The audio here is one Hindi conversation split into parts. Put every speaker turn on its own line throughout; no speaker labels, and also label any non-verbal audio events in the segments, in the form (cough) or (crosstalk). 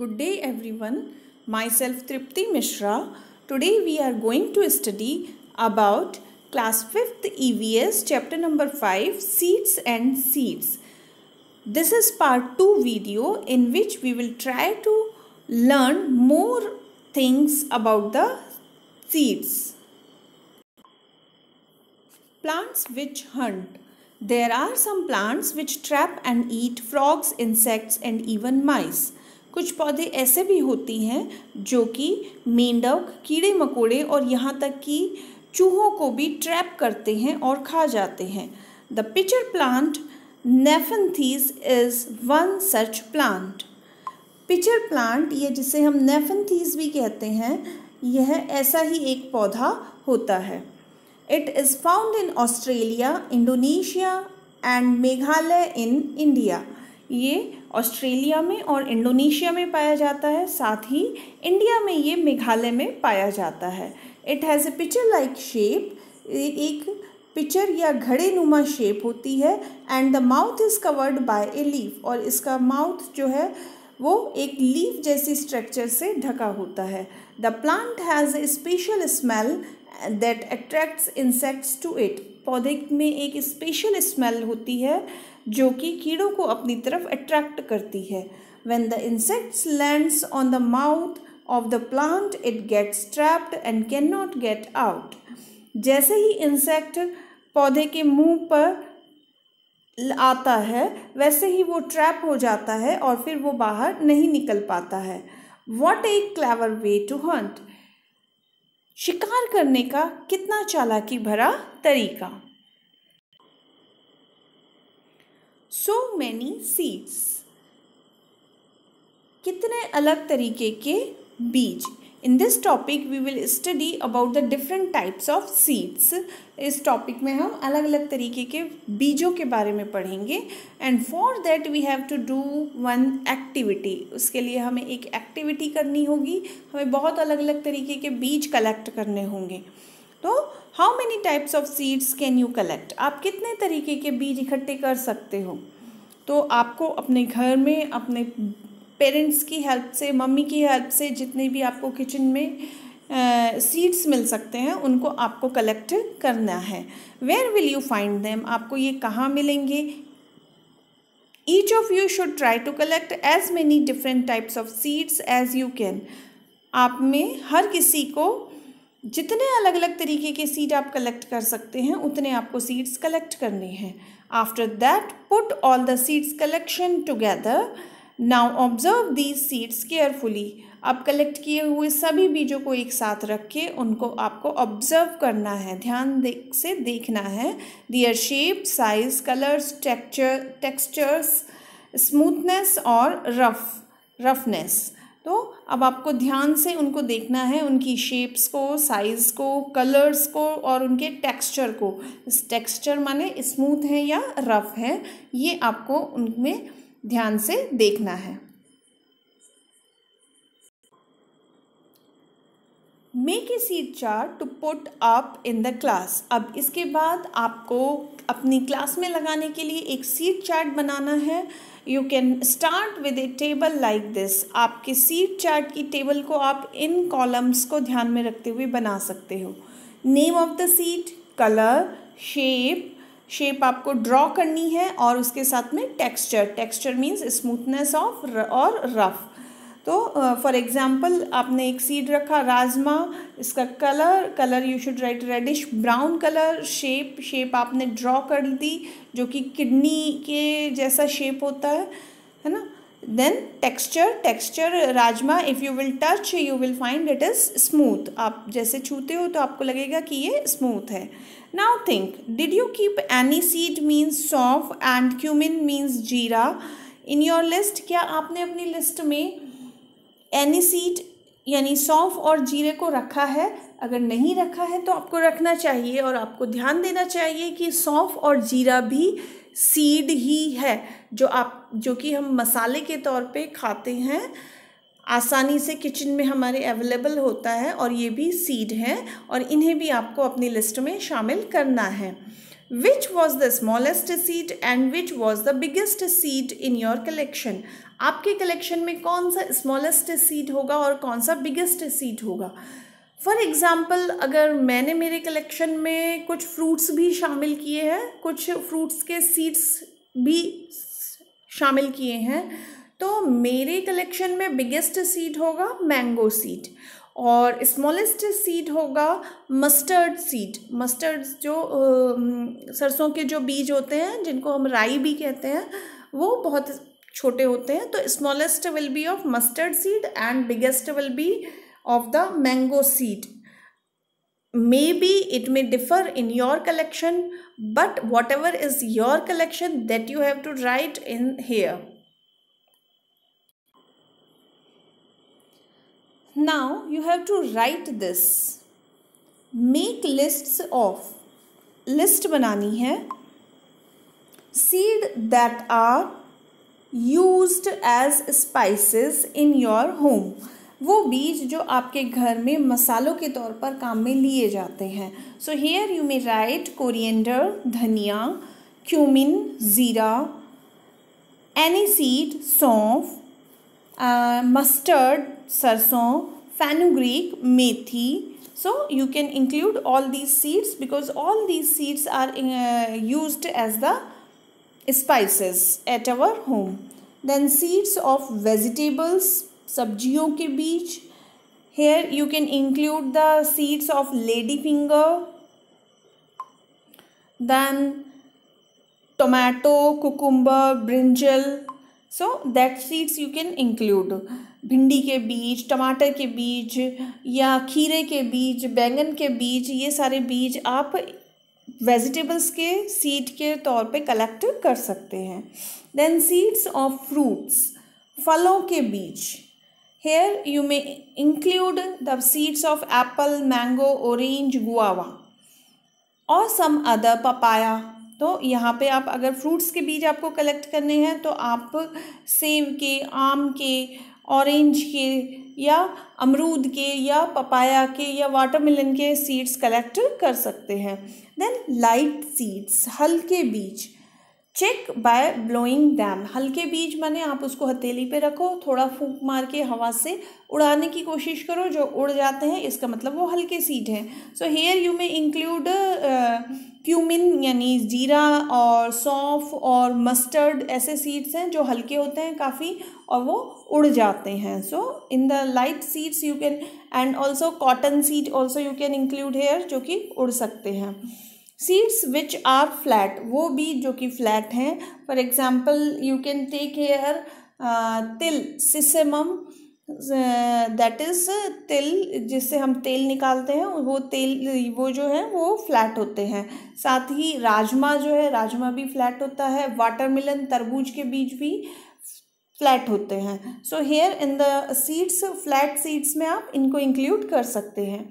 Good day everyone. Myself Tripti Mishra. Today we are going to study about class 5th EVS chapter number 5 Seeds and seeds. This is part 2 video in which we will try to learn more things about the seeds. Plants which hunt. There are some plants which trap and eat frogs, insects and even mice. कुछ पौधे ऐसे भी होती हैं जो कि मेंढक कीड़े मकोड़े और यहाँ तक कि चूहों को भी ट्रैप करते हैं और खा जाते हैं the pitcher plant nepenthes is one such plant pitcher plant ये जिसे हम नेफनथीस भी कहते हैं यह ऐसा ही एक पौधा होता है it is found in Australia Indonesia and Meghalaya in India ये ऑस्ट्रेलिया में और इंडोनेशिया में पाया जाता है साथ ही इंडिया में ये मेघालय में पाया जाता है it has a pitcher like shape एक पिक्चर या घड़े नुमा शेप होती है and the mouth is covered by a leaf और इसका माउथ जो है वो एक लीफ जैसी स्ट्रक्चर से ढका होता है the plant has a special smell that attracts insects to it पौधे में एक स्पेशल स्मेल होती है जो कि कीड़ों को अपनी तरफ अट्रैक्ट करती है when the insects lands on the mouth of the plant it gets trapped and can not get out जैसे ही इंसेक्ट पौधे के मुंह पर आता है वैसे ही वो ट्रैप हो जाता है और फिर वो बाहर नहीं निकल पाता है what a clever way to hunt शिकार करने का कितना चालाकी भरा तरीका सो मैनी सीड्स कितने अलग तरीके के बीज in this topic we will study about the different types of seeds इस टॉपिक में हम अलग अलग तरीके के बीजों के बारे में पढ़ेंगे and for that we have to do one activity उसके लिए हमें एक एक्टिविटी करनी होगी हमें बहुत अलग अलग तरीके के बीज कलेक्ट करने होंगे तो how many types of seeds can you collect आप कितने तरीके के बीज इकट्ठे कर सकते हो तो आपको अपने घर में अपने पेरेंट्स की हेल्प से मम्मी की हेल्प से जितने भी आपको किचन में सीड्स मिल सकते हैं उनको आपको कलेक्ट करना है where will you find them आपको ये कहाँ मिलेंगे each of you should try to collect as many different types of seeds as you can आप में हर किसी को जितने अलग अलग तरीके के सीड आप कलेक्ट कर सकते हैं उतने आपको सीड्स कलेक्ट करने हैं after that put all the seeds collection together now observe these seeds carefully आप कलेक्ट किए हुए सभी बीजों को एक साथ रख के उनको आपको ऑब्जर्व करना है ध्यान दे, से देखना है their shape size colours texture textures smoothness और रफ रफनेस तो अब आपको ध्यान से उनको देखना है उनकी शेप्स को साइज़ को कलर्स को और उनके टेक्सचर को इस टेक्सचर माने स्मूथ है या रफ़ है ये आपको उनमें ध्यान से देखना है make a seed chart to put up in the class अब इसके बाद आपको अपनी क्लास में लगाने के लिए एक सीट चार्ट बनाना है you can start with a table like this आपके सीट चार्ट की टेबल को आप इन कॉलम्स को ध्यान में रखते हुए बना सकते हो name of the seat colour shape shape आपको ड्रॉ करनी है और उसके साथ में texture texture means smoothness of और रफ़ तो फॉर uh, एग्ज़ाम्पल आपने एक सीड रखा राजमा इसका colour colour you should write reddish brown colour shape shape आपने ड्रॉ कर दी जो कि किडनी के जैसा शेप होता है है ना then texture texture rajma if you will touch you will find it is smooth आप जैसे छूते हो तो आपको लगेगा कि ये स्मूथ है now think did you keep aniseed means saunf and cumin means jeera in your list क्या आपने अपनी लिस्ट में सीट यानी सौंफ और जीरे को रखा है अगर नहीं रखा है तो आपको रखना चाहिए और आपको ध्यान देना चाहिए कि सौंफ और जीरा भी सीड ही है जो आप जो कि हम मसाले के तौर पे खाते हैं आसानी से किचन में हमारे अवेलेबल होता है और ये भी सीड हैं और इन्हें भी आपको अपनी लिस्ट में शामिल करना है which was the smallest seed and which was the biggest seed in your collection आपके कलेक्शन में कौन सा स्मॉलेस्ट सीड होगा और कौन सा बिगेस्ट सीड होगा फॉर एग्ज़ाम्पल अगर मैंने मेरे कलेक्शन में कुछ फ्रूट्स भी शामिल किए हैं कुछ फ्रूट्स के सीड्स भी शामिल किए हैं तो मेरे कलेक्शन में बिगेस्ट सीड होगा मैंगो सीड और स्मॉलेस्ट सीड होगा मस्टर्ड सीड मस्टर्ड जो सरसों के जो बीज होते हैं जिनको हम राई भी कहते हैं वो बहुत छोटे होते हैं तो smallest will be of mustard seed and biggest will be of the mango seed maybe it may differ in your collection but whatever is your collection that you have to write in here now you have to write this make list of list बनानी है seed that are used as spices in your home वो बीज जो आपके घर में मसालों के तौर पर काम में लिए जाते हैं so here you may write coriander dhania cumin jeera aniseed saunf mustard sarson fenugreek methi so you can include all these seeds because all these seeds are used as the spices at our home then seeds of vegetables सब्जियों के बीज here you can include the seeds of lady finger then tomato cucumber brinjal so that seeds you can include भिंडी के बीज टमाटर के बीज या खीरे के बीज बैंगन के बीज ये सारे बीज आप वेजिटेबल्स के सीड के तौर पे कलेक्ट कर सकते हैं देन सीड्स ऑफ फ्रूट्स फलों के बीज here you may include the seeds of apple mango orange guava और सम अदर पपाया तो यहाँ पे आप अगर फ्रूट्स के बीज आपको कलेक्ट करने हैं तो आप सेब के आम के ऑरेंज के या अमरूद के या पपाया के या वाटरमेलन के सीड्स कलेक्ट कर सकते हैं देन लाइट सीड्स हल्के बीज चेक बाय ब्लोइंग डैम हल्के बीज माने आप उसको हथेली पे रखो थोड़ा फूंक मार के हवा से उड़ाने की कोशिश करो जो उड़ जाते हैं इसका मतलब वो हल्के सीड हैं so here you may include cumin यानी जीरा और सौंफ और मस्टर्ड ऐसे सीड्स हैं जो हल्के होते हैं काफ़ी और वो उड़ जाते हैं so in the light seeds you can and also cotton seed also you can include here जो कि उड़ सकते हैं सीड्स विच आर फ्लैट वो भी जो कि फ्लैट हैं for example you can take here til sesame that is तिल जिससे हम तेल निकालते हैं वो तेल वो जो है वो फ्लैट होते हैं साथ ही राजमा जो है राजमा भी फ्लैट होता है मिलन तरबूज के बीज भी फ्लैट होते हैं so here in the seeds flat seeds में आप इनको इंक्लूड कर सकते हैं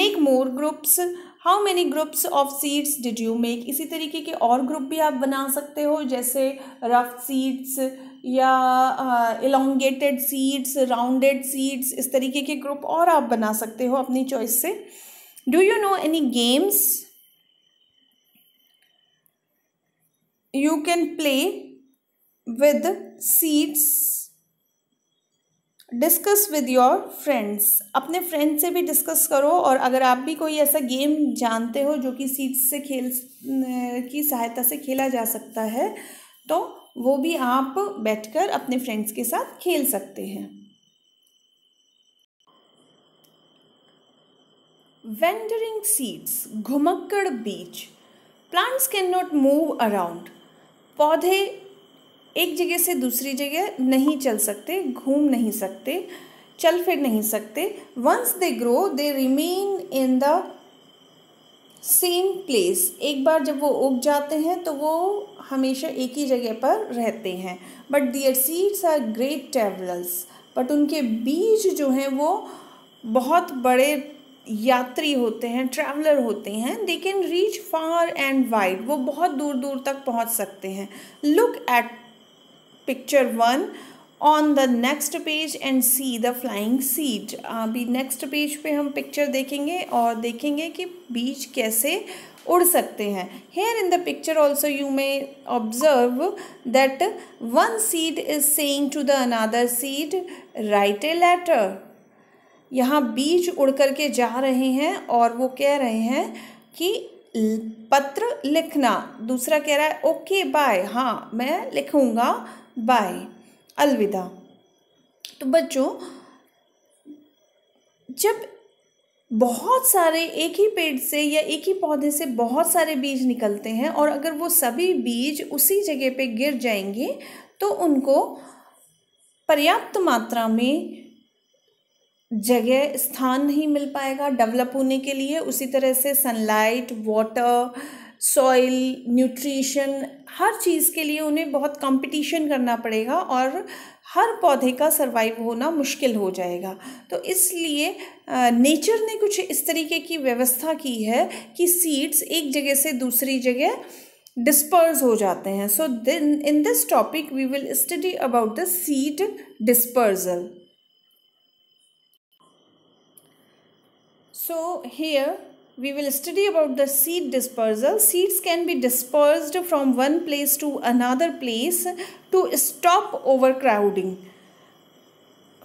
make more groups how many groups of seeds did you make इसी तरीके के और ग्रुप भी आप बना सकते हो जैसे रफ सीड्स या इलोंगेटेड सीड्स राउंडेड सीड्स इस तरीके के ग्रुप और आप बना सकते हो अपनी चॉइस से do you know any games you can play with seeds discuss with your friends अपने फ्रेंड से भी डिस्कस करो और अगर आप भी कोई ऐसा गेम जानते हो जो कि सीट से खेल की सहायता से खेला जा सकता है तो वो भी आप बैठकर अपने फ्रेंड्स के साथ खेल सकते हैं वेंडरिंग सीड्स घुमक्कड़ बीच plants can not move around पौधे एक जगह से दूसरी जगह नहीं चल सकते घूम नहीं सकते चल फिर नहीं सकते once they grow they remain in the same place एक बार जब वो उग जाते हैं तो वो हमेशा एक ही जगह पर रहते हैं but their seeds are great travellers but उनके बीज जो हैं वो बहुत बड़े यात्री होते हैं ट्रैवलर होते हैं they can reach far and wide वो बहुत दूर दूर तक पहुंच सकते हैं look at picture one on the next page and see the flying seed अभी नेक्स्ट पेज पे हम पिक्चर देखेंगे और देखेंगे कि बीच कैसे उड़ सकते हैं here in the picture also you may observe that one seed is saying to the another seed write a letter यहाँ बीच उड़ करके जा रहे हैं और वो कह रहे हैं कि पत्र लिखना दूसरा कह रहा है ओके okay, बाय हाँ मैं लिखूँगा बाय अलविदा तो बच्चों जब बहुत सारे एक ही पेड़ से या एक ही पौधे से बहुत सारे बीज निकलते हैं और अगर वो सभी बीज उसी जगह पे गिर जाएंगे तो उनको पर्याप्त मात्रा में जगह स्थान नहीं मिल पाएगा डेवलप होने के लिए उसी तरह से सनलाइट वाटर सॉइल न्यूट्रिशन हर चीज़ के लिए उन्हें बहुत कंपटीशन करना पड़ेगा और हर पौधे का सर्वाइव होना मुश्किल हो जाएगा तो इसलिए नेचर ने कुछ इस तरीके की व्यवस्था की है कि सीड्स एक जगह से दूसरी जगह डिस्पर्स हो जाते हैं सो दिन in this topic we will study about the seed dispersal so here we will study about the seed dispersal. Seeds can be dispersed from one place to another place to stop overcrowding.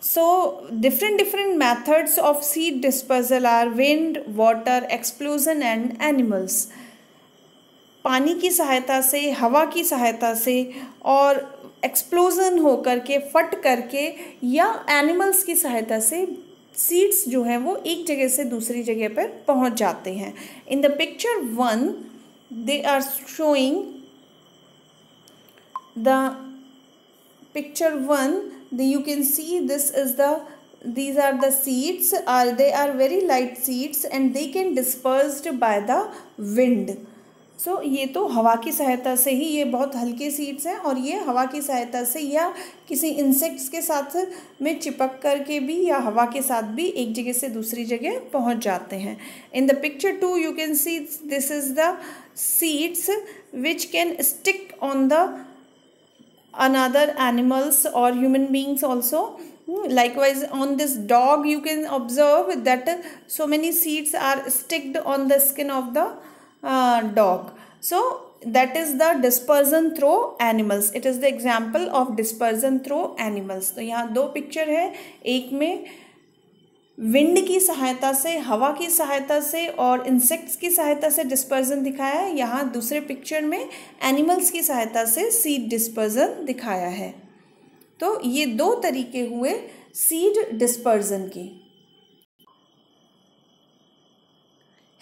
So different different methods of seed dispersal are wind, water, explosion and animals. पानी की सहायता से हवा की सहायता से और एक्सप्लोजन हो करके फट करके या एनिमल्स की सहायता से सीड्स जो हैं वो एक जगह से दूसरी जगह पर पहुंच जाते हैं in the picture one they are showing the picture one the you can see this is the these are the seeds are they are very light seeds and they can dispersed by the wind so so, ये तो हवा की सहायता से ही ये बहुत हल्के सीड्स हैं और ये हवा की सहायता से या किसी इंसेक्ट्स के साथ में चिपक करके भी या हवा के साथ भी एक जगह से दूसरी जगह पहुंच जाते हैं in the picture two you can see this is the seeds which can stick on the another animals और human beings also likewise on this dog you can observe that so many seeds are sticked on the skin of the Uh, dog so that is the dispersion through animals it is the example of dispersion through animals तो यहाँ दो picture है एक में विंड की सहायता से हवा की सहायता से और इंसेक्ट्स की सहायता से डिस्पर्जन दिखाया है यहाँ दूसरे पिक्चर में एनिमल्स की सहायता से सीड डिस्पर्जन दिखाया है तो ये दो तरीके हुए सीड डिस्पर्जन के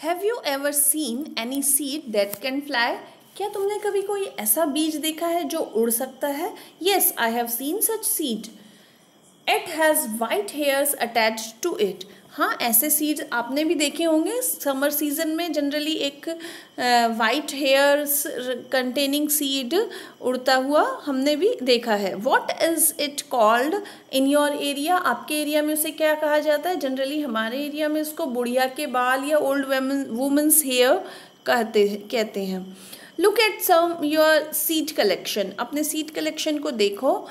have you ever seen any seed that can fly क्या तुमने कभी कोई ऐसा बीज देखा है जो उड़ सकता है yes I have seen such seed it has white hairs attach to it हाँ ऐसे सीड्स आपने भी देखे होंगे समर सीजन में जनरली एक वाइट हेयर्स कंटेनिंग सीड उड़ता हुआ हमने भी देखा है what is it called in your area आपके एरिया में उसे क्या कहा जाता है जनरली हमारे एरिया में इसको बुढ़िया के बाल या ओल्ड वुमेंस हेयर कहते कहते हैं look at some your seed collection अपने सीड कलेक्शन को देखो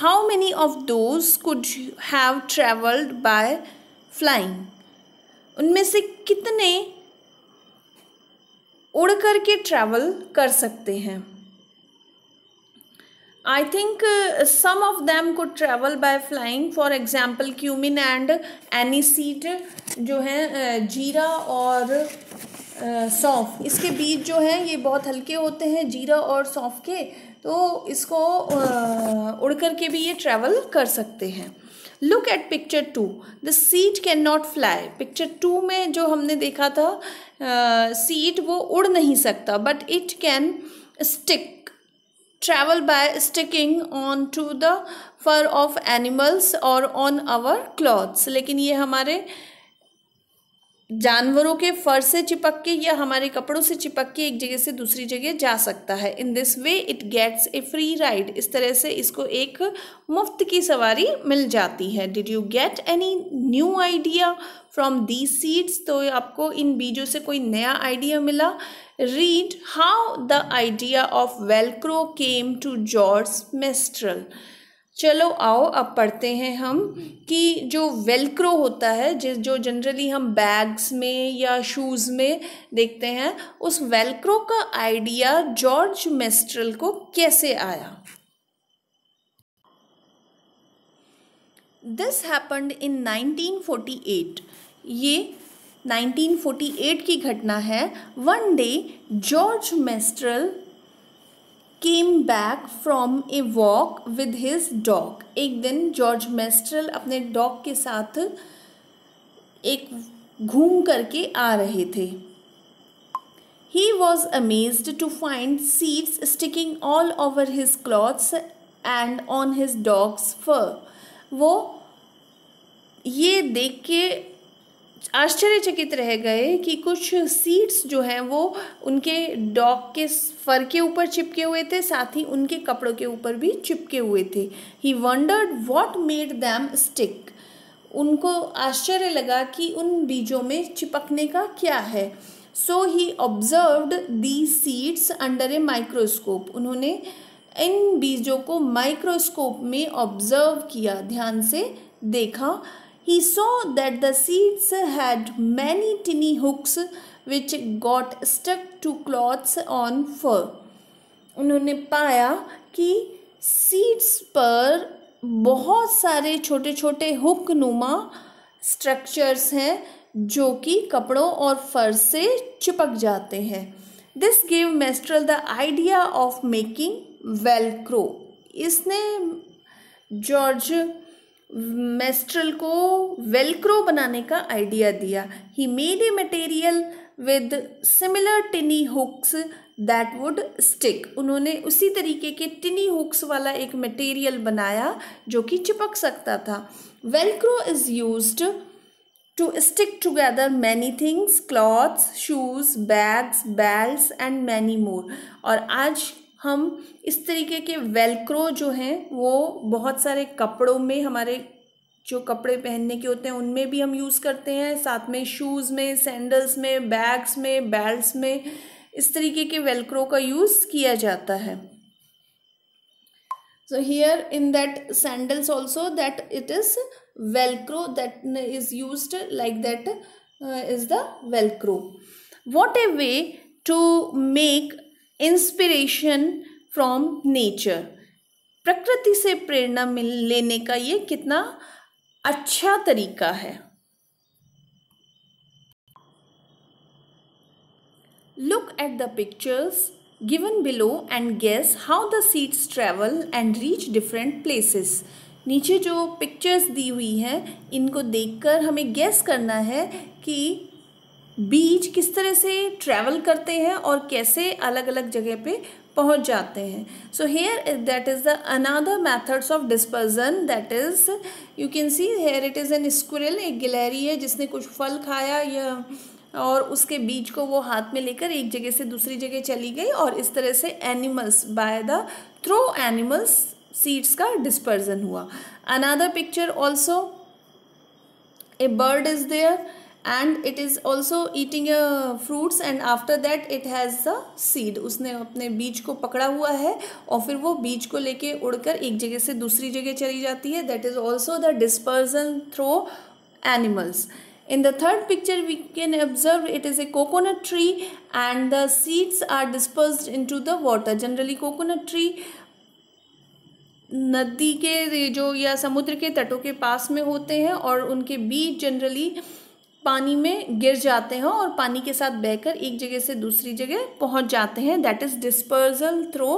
how many of those could have traveled by flying उनमें से कितने उड़ कर के ट्रैवल कर सकते हैं I think some of them को travel by flying for example cumin and aniseed जो है uh, जीरा और uh, सौंफ इसके बीज जो हैं ये बहुत हल्के होते हैं जीरा और सौंफ के तो इसको उड़ कर के भी ये ट्रैवल कर सकते हैं look at picture two the seed can not fly picture two में जो हमने देखा था सीट वो उड़ नहीं सकता but it can stick travel by sticking on to the fur of animals और ऑन आवर क्लॉथ्स लेकिन ये हमारे जानवरों के फर से चिपक के या हमारे कपड़ों से चिपक के एक जगह से दूसरी जगह जा सकता है in this way it gets a free ride इस तरह से इसको एक मुफ्त की सवारी मिल जाती है did you get any new idea from the seeds तो आपको इन बीजों से कोई नया आइडिया मिला read how the idea of Velcro came to George Mestral चलो आओ अब पढ़ते हैं हम कि जो वेलक्रो होता है जिस जो जनरली हम बैग्स में या शूज़ में देखते हैं उस वेलक्रो का आइडिया जॉर्ज मेस्ट्रल को कैसे आया दिस हैपन्ड इन 1948 ये 1948 की घटना है one day George Mestral came back from a walk with his dog एक दिन जॉर्ज मेस्ट्रल अपने डॉग के साथ एक घूम करके आ रहे थे he was amazed to find seeds sticking all over his clothes and on his dog's fur वो ये देख के आश्चर्यचकित रह गए कि कुछ सीड्स जो हैं वो उनके डॉग के फर के ऊपर चिपके हुए थे साथ ही उनके कपड़ों के ऊपर भी चिपके हुए थे he wondered what made them stick उनको आश्चर्य लगा कि उन बीजों में चिपकने का क्या है so he observed the seeds under a microscope उन्होंने इन बीजों को माइक्रोस्कोप में ऑब्जर्व किया ध्यान से देखा he saw that the seeds had many tiny hooks which got stuck to cloths on fur. उन्होंने पाया कि सीड्स पर बहुत सारे छोटे छोटे हुक नुमा स्ट्रक्चर्स हैं जो कि कपड़ों और फर से चिपक जाते हैं this give Mestral the idea of making Velcro इसने जॉर्ज मेस्ट्रल को वेलक्रो बनाने का आइडिया दिया he made a material with similar tiny hooks that would stick उन्होंने उसी तरीके के टिनी हुक्स वाला एक मटेरियल बनाया जो कि चिपक सकता था Velcro is use to stick together many things clothes shoes bags belts and many more और आज हम इस तरीके के वेलक्रो जो हैं वो बहुत सारे कपड़ों में हमारे जो कपड़े पहनने के होते हैं उनमें भी हम यूज़ करते हैं साथ में शूज़ में सैंडल्स में बैग्स में बेल्ट्स में इस तरीके के वेलक्रो का यूज़ किया जाता है so here in that sandals also that it is Velcro that is use like that is the Velcro what a way to make inspiration from nature प्रकृति से प्रेरणा मिल लेने का ये कितना अच्छा तरीका है look at the pictures given below and guess how the seeds travel and reach different places नीचे जो पिक्चर्स दी हुई हैं इनको देखकर हमें गेस करना है कि बीज किस तरह से ट्रैवल करते हैं और कैसे अलग अलग जगह पे पहुंच जाते हैं so here that is the another methods of dispersion that is you can see here it is an squirrel एक गिलहरी है जिसने कुछ फल खाया या और उसके बीज को वो हाथ में लेकर एक जगह से दूसरी जगह चली गई और इस तरह से animals by the through animals seeds का डिस्पर्जन हुआ another picture also a bird is there and it is also eating fruits and after that it has the seed उसने अपने बीज को पकड़ा हुआ है और फिर वो बीज को लेके उड़कर एक जगह से दूसरी जगह चली जाती है that is also the dispersion through animals in the third picture we can observe it is a coconut tree and the seeds are disperse into the water generally coconut tree नदी के जो या समुद्र के तटों के पास में होते हैं और उनके बीज जनरली पानी में गिर जाते हैं और पानी के साथ बहकर एक जगह से दूसरी जगह पहुंच जाते हैं that is dispersal through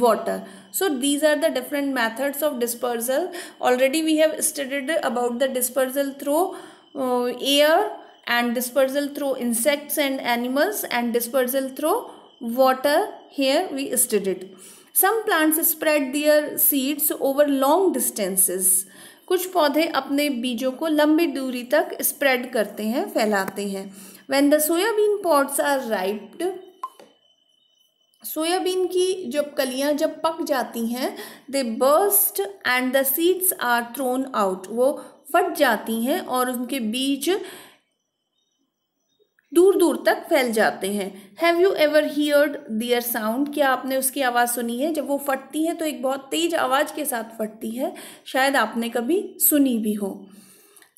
water so these are the different methods of dispersal already we have studied about the dispersal through air and dispersal through insects and animals and dispersal through water here we studied some plants spread their seeds over long distances कुछ पौधे अपने बीजों को लंबी दूरी तक स्प्रेड करते हैं फैलाते हैं when the soybean pods are ripened soybean की जब कलियां जब पक जाती हैं they burst and the seeds are thrown out वो फट जाती हैं और उनके बीज दूर दूर तक फैल जाते हैं have you ever heard their sound क्या आपने उसकी आवाज़ सुनी है जब वो फटती है तो एक बहुत तेज आवाज़ के साथ फटती है शायद आपने कभी सुनी भी हो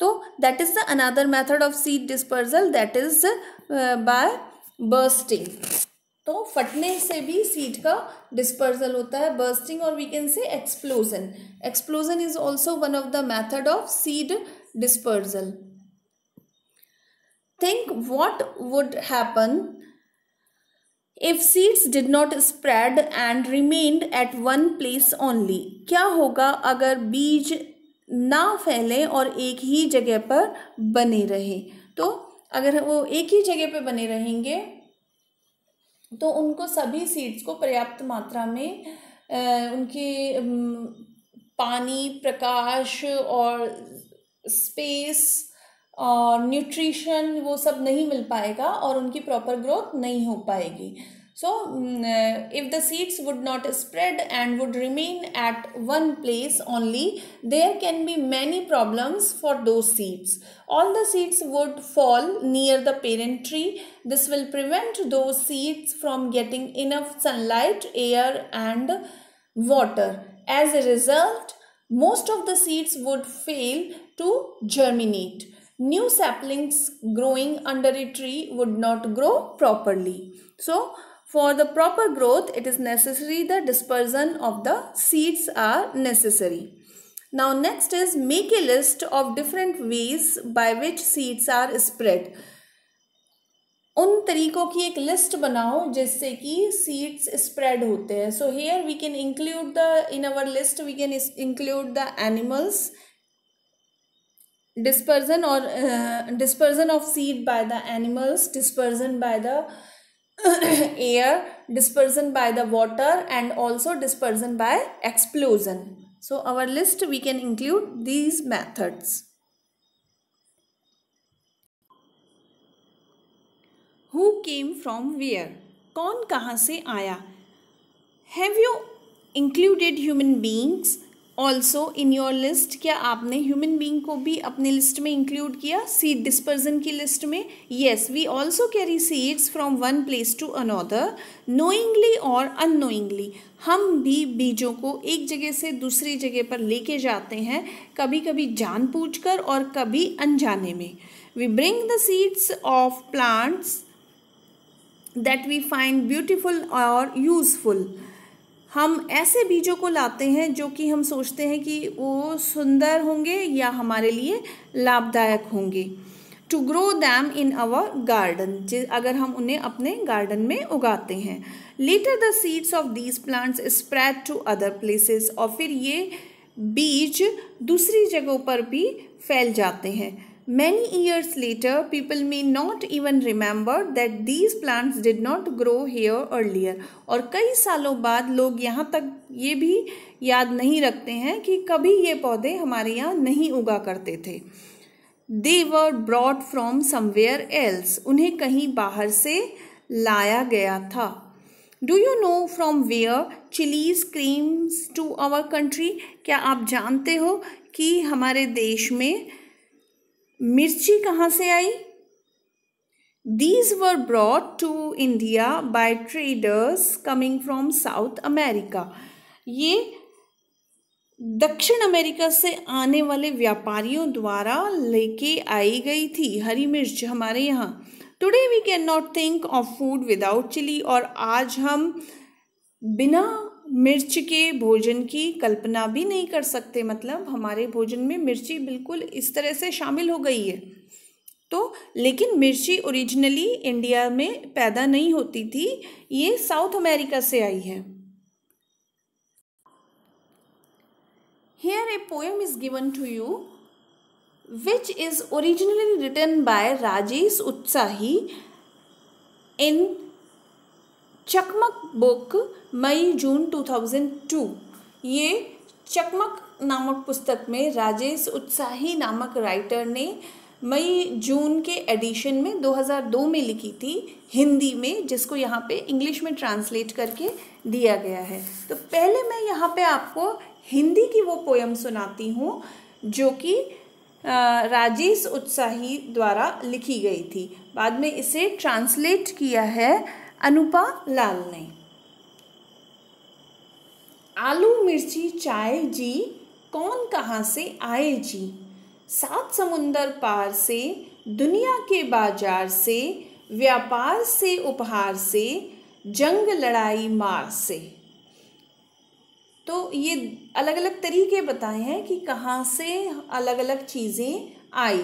तो that is the another method of seed dispersal that is by bursting तो फटने से भी सीड का डिस्पर्जल होता है बर्स्टिंग और we can say explosion explosion is also one of the method of seed dispersal think what would happen if seeds did not spread and remained at one place only क्या होगा अगर बीज ना फैले और एक ही जगह पर बने रहे तो अगर वो एक ही जगह पर बने रहेंगे तो उनको सभी सीड्स को पर्याप्त मात्रा में उनकी पानी प्रकाश और स्पेस और न्यूट्रिशन वो सब नहीं मिल पाएगा और उनकी प्रॉपर ग्रोथ नहीं हो पाएगी so if the seeds would not spread and would remain at one place only there can be many problems for those seeds all the seeds would fall near the parent tree this will prevent those seeds from getting enough sunlight air and water as a result most of the seeds would fail to germinate new saplings growing under a tree would not grow properly. So, for the proper growth, it is necessary the dispersion of the seeds are necessary. Now next is make a list of different ways by which seeds are spread. उन तरीकों की एक लिस्ट बनाओ जिससे कि सीड्स स्प्रेड होते हैं so here we can include the in our list we can include the animals dispersion or uh, dispersion of seed by the animals dispersion by the (coughs) air dispersion by the water and also dispersion by explosion so our list we can include these methods who came from where कौन कहाँ से आया Have you included human beings? Also in your list क्या आपने ह्यूमन बींग को भी अपने लिस्ट में इंक्लूड किया सीड डिस्पर्जन की लिस्ट में yes we also carry seeds from one place to another knowingly और नोइंगली हम भी बीजों को एक जगह से दूसरी जगह पर लेके जाते हैं कभी कभी जान पूछ कर और कभी अनजाने में we bring the seeds of plants that we find beautiful और यूजफुल हम ऐसे बीजों को लाते हैं जो कि हम सोचते हैं कि वो सुंदर होंगे या हमारे लिए लाभदायक होंगे to grow them in our garden अगर हम उन्हें अपने गार्डन में उगाते हैं later the seeds of these plants spread to other places और फिर ये बीज दूसरी जगहों पर भी फैल जाते हैं Many years later, people may not even remember that these plants did not grow here earlier. और कई सालों बाद लोग यहाँ तक ये भी याद नहीं रखते हैं कि कभी ये पौधे हमारे यहाँ नहीं उगा करते थे they were brought from somewhere else उन्हें कहीं बाहर से लाया गया था do you know from where chillies came to our country क्या आप जानते हो कि हमारे देश में मिर्ची कहाँ से आई these were brought to India by traders coming from South America ये दक्षिण अमेरिका से आने वाले व्यापारियों द्वारा लेके आई गई थी हरी मिर्च हमारे यहाँ today we can not think of food without chili और आज हम बिना मिर्च के भोजन की कल्पना भी नहीं कर सकते मतलब हमारे भोजन में मिर्ची बिल्कुल इस तरह से शामिल हो गई है तो लेकिन मिर्ची ओरिजिनली इंडिया में पैदा नहीं होती थी ये साउथ अमेरिका से आई है here a poem is given to you which is originally written by Rajesh Utsahi in चकमक बुक मई जून 2002 ये चकमक नामक पुस्तक में राजेश उत्साही नामक राइटर ने मई जून के एडिशन में 2002 में लिखी थी हिंदी में जिसको यहाँ पे इंग्लिश में ट्रांसलेट करके दिया गया है तो पहले मैं यहाँ पे आपको हिंदी की वो पोयम सुनाती हूँ जो कि राजेश उत्साही द्वारा लिखी गई थी बाद में इसे ट्रांसलेट किया है अनुपा लाल ने आलू मिर्ची चाय जी कौन कहाँ से आए जी सात समुंदर पार से दुनिया के बाजार से व्यापार से उपहार से जंग लड़ाई मार से तो ये अलग अलग तरीके बताए हैं कि कहाँ से अलग अलग चीज़ें आई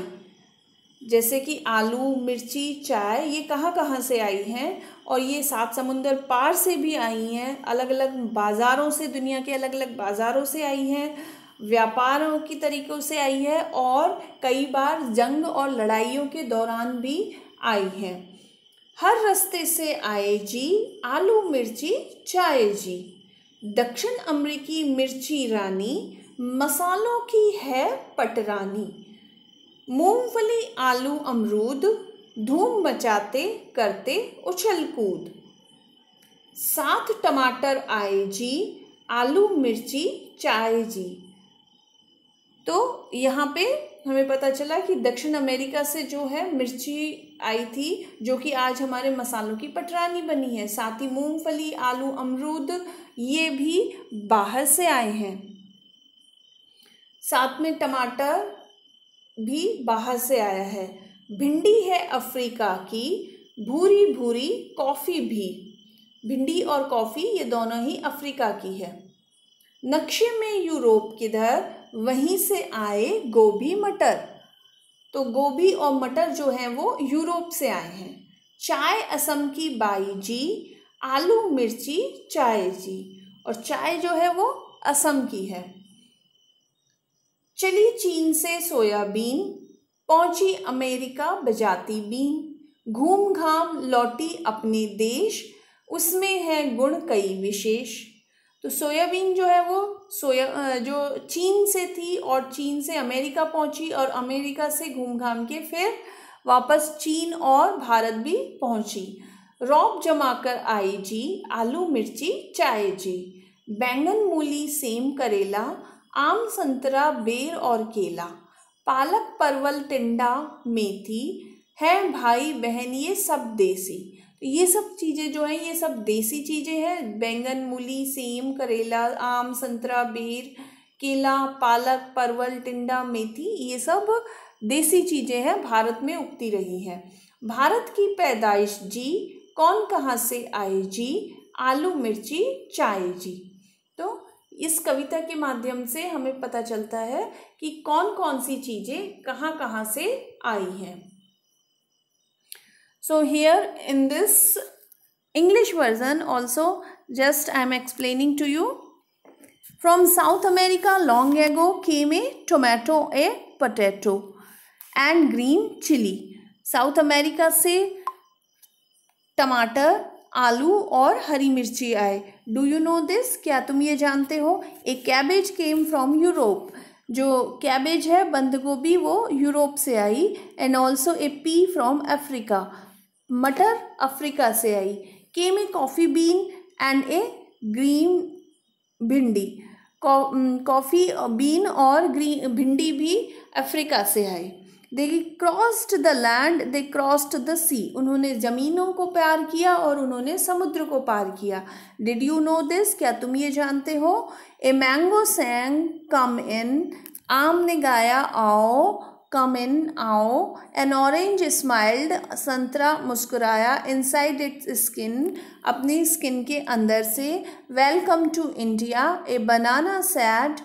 जैसे कि आलू मिर्ची चाय ये कहाँ कहाँ से आई हैं और ये सात समुंदर पार से भी आई हैं अलग अलग बाज़ारों से दुनिया के अलग अलग बाज़ारों से आई हैं व्यापारों की तरीक़ों से आई है और कई बार जंग और लड़ाइयों के दौरान भी आई हैं हर रास्ते से आए जी आलू मिर्ची चाय जी दक्षिण अमरीकी मिर्ची रानी मसालों की है पटरानी मूंगफली आलू अमरूद धूम मचाते करते उछल कूद साथ टमाटर आए जी आलू मिर्ची चाय जी तो यहाँ पे हमें पता चला कि दक्षिण अमेरिका से जो है मिर्ची आई थी जो कि आज हमारे मसालों की पटरानी बनी है साथ ही मूंगफली आलू अमरूद ये भी बाहर से आए हैं साथ में टमाटर भी बाहर से आया है भिंडी है अफ्रीका की भूरी भूरी कॉफ़ी भी भिंडी और कॉफ़ी ये दोनों ही अफ्रीका की है नक्शे में यूरोप किधर वहीं से आए गोभी मटर तो गोभी और मटर जो हैं वो यूरोप से आए हैं चाय असम की बाई जी आलू मिर्ची चाय जी और चाय जो है वो असम की है चली चीन से सोयाबीन पहुंची अमेरिका बजाती बीन घूम घाम लौटी अपने देश उसमें है गुण कई विशेष तो सोयाबीन जो है वो सोया जो चीन से थी और चीन से अमेरिका पहुंची और अमेरिका से घूम घाम के फिर वापस चीन और भारत भी पहुंची जमा कर आई जी आलू मिर्ची चाय जी बैंगन मूली सेम करेला आम संतरा बेर और केला पालक परवल टिंडा मेथी है भाई बहन ये सब देसी तो ये सब चीज़ें जो हैं ये सब देसी चीज़ें हैं बैंगन मूली सेम करेला आम संतरा बेर केला पालक परवल टिंडा मेथी ये सब देसी चीज़ें हैं भारत में उगती रही हैं भारत की पैदाइश जी कौन कहाँ से आए जी आलू मिर्ची चाय जी इस कविता के माध्यम से हमें पता चलता है कि कौन कौन सी चीज़ें कहाँ कहाँ से आई हैं so here in this English version also just I am explaining to you from South America long ago came a tomato a potato and green chilli South America से टमाटर आलू और हरी मिर्ची आए डू यू नो दिस क्या तुम ये जानते हो a cabbage came from Europe जो कैबेज है बंद गोभी वो यूरोप से आई and also a pea from Africa मटर अफ्रीका से आई came a coffee bean and a green bhindi coffee bean और ग्रीन भिंडी भी अफ्रीका से आई they crossed the land they crossed the sea उन्होंने ज़मीनों को पार किया और उन्होंने समुद्र को पार किया डिड यू नो दिस क्या तुम ये जानते हो ए मैंगो सेंग कम इन आम ने गाया आओ कम इन आओ एन ऑरेंज स्माइल्ड संतरा मुस्कुराया इनसाइड इट्स स्किन अपनी स्किन के अंदर से welcome to India a banana said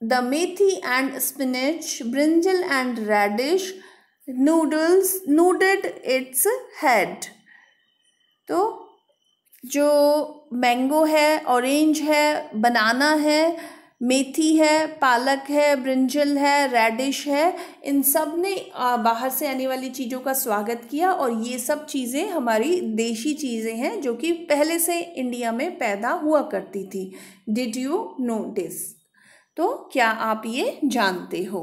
the methi and spinach, brinjal and radish noodles nodded its head. तो जो मैंगो है ऑरेंज है बनाना है मेथी है पालक है ब्रिंजल है रेडिश है इन सब ने बाहर से आने वाली चीज़ों का स्वागत किया और ये सब चीज़ें हमारी देशी चीज़ें हैं जो कि पहले से इंडिया में पैदा हुआ करती थी डिड यू नो दिस तो क्या आप ये जानते हो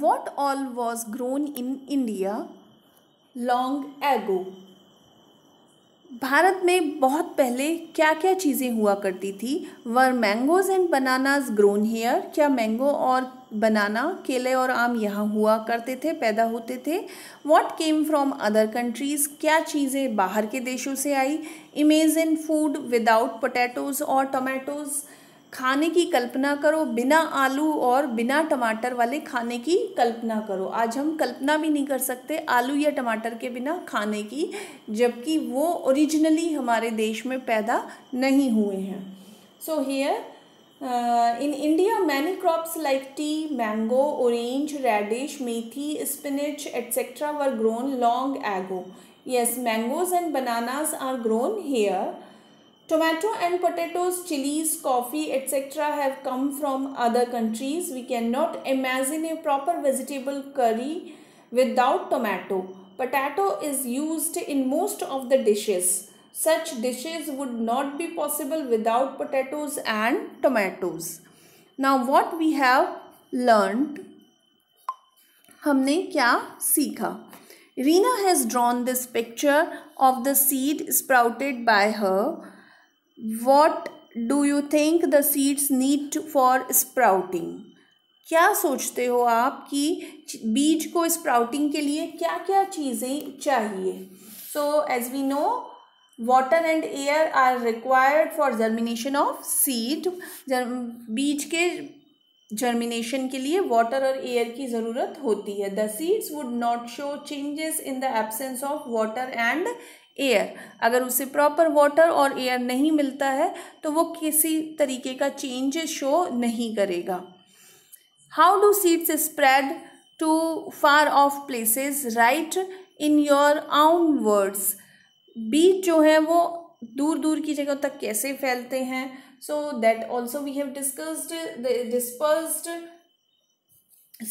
what all was grown in India long ago भारत में बहुत पहले क्या क्या चीज़ें हुआ करती थी were mangoes and bananas grown here क्या मैंगो और बनाना केले और आम यहाँ हुआ करते थे पैदा होते थे what came from other countries क्या चीज़ें बाहर के देशों से आई इमेजिन फूड विदाउट पोटैटोज़ और टोमेटोज़ खाने की कल्पना करो बिना आलू और बिना टमाटर वाले खाने की कल्पना करो आज हम कल्पना भी नहीं कर सकते आलू या टमाटर के बिना खाने की जबकि वो ओरिजिनली हमारे देश में पैदा नहीं हुए हैं so here Uh, in India, many crops like tea, mango, orange, radish, methi, spinach, etc. were grown long ago. Yes, mangoes and bananas are grown here. Tomato and potatoes, chilies, coffee, etc. have come from other countries. We cannot imagine a proper vegetable curry without tomato. Potato is used in most of the dishes. Such dishes would not be possible without potatoes and tomatoes. Now what we have learned, हमने क्या सीखा Rina has drawn this picture of the seed sprouted by her. What do you think the seeds need for sprouting? क्या सोचते हो आप कि बीज को स्प्राउटिंग के लिए क्या क्या चीज़ें चाहिए So as we know. Water and air are required for germination of seed बीज के जर्मिनेशन के लिए वाटर और एयर की ज़रूरत होती है the seeds would not show changes in the absence of water and air अगर उसे प्रॉपर वाटर और एयर नहीं मिलता है तो वो किसी तरीके का चेंज शो नहीं करेगा how do seeds spread to far off places write in your own words बीज जो है वो दूर दूर की जगह तक कैसे फैलते हैं so that also we have discussed dispersed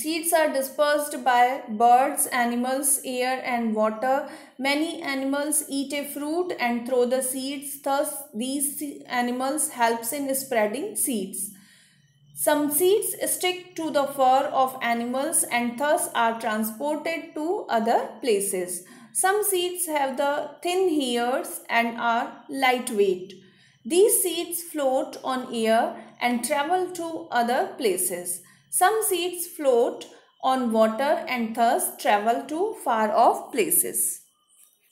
seeds are dispersed by birds animals air and water many animals eat a fruit and throw the seeds thus these animals helps in spreading seeds some seeds stick to the fur of animals and thus are transported to other places Some seeds have the thin hairs and are lightweight. These seeds float on air and travel to other places. Some seeds float on water and thus travel to far off places.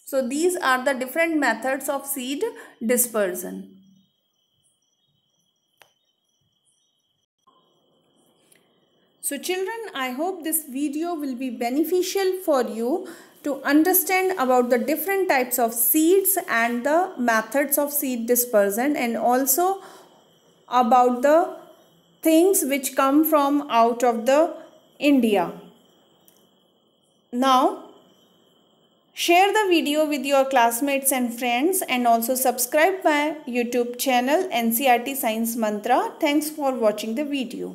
So these are the different methods of seed dispersion. So children, I hope this video will be beneficial for you to understand about the different types of seeds and the methods of seed dispersion and also about the things which come from out of the India. Now, share the video with your classmates and friends and also subscribe my YouTube channel NCRT Science Mantra. Thanks for watching the video.